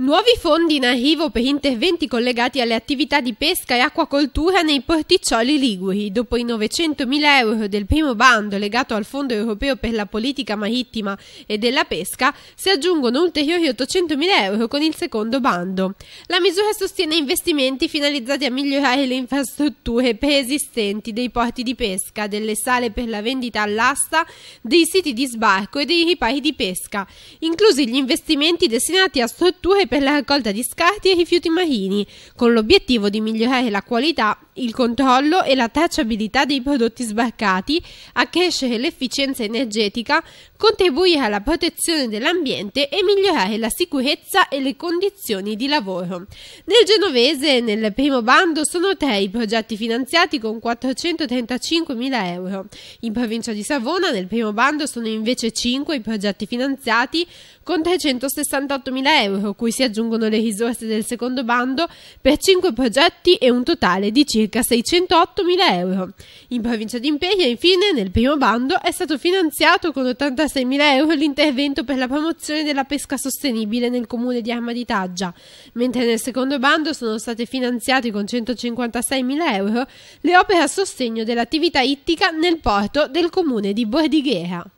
Nuovi fondi in arrivo per interventi collegati alle attività di pesca e acquacoltura nei porticcioli liguri. Dopo i 900.000 euro del primo bando legato al Fondo europeo per la politica marittima e della pesca, si aggiungono ulteriori 800.000 euro con il secondo bando. La misura sostiene investimenti finalizzati a migliorare le infrastrutture preesistenti dei porti di pesca, delle sale per la vendita all'asta, dei siti di sbarco e dei ripari di pesca, inclusi gli investimenti destinati a strutture per la raccolta di scarti e rifiuti marini, con l'obiettivo di migliorare la qualità, il controllo e la tracciabilità dei prodotti sbarcati, accrescere l'efficienza energetica, contribuire alla protezione dell'ambiente e migliorare la sicurezza e le condizioni di lavoro. Nel genovese, nel primo bando, sono tre i progetti finanziati con 435.000 euro. In provincia di Savona, nel primo bando, sono invece cinque i progetti finanziati con 368.000 euro, cui si aggiungono le risorse del secondo bando per 5 progetti e un totale di circa 608 mila euro. In provincia di Imperia, infine, nel primo bando è stato finanziato con 86 mila euro l'intervento per la promozione della pesca sostenibile nel comune di Arma di Taggia, mentre nel secondo bando sono state finanziate con 156 mila euro le opere a sostegno dell'attività ittica nel porto del comune di Bordighera.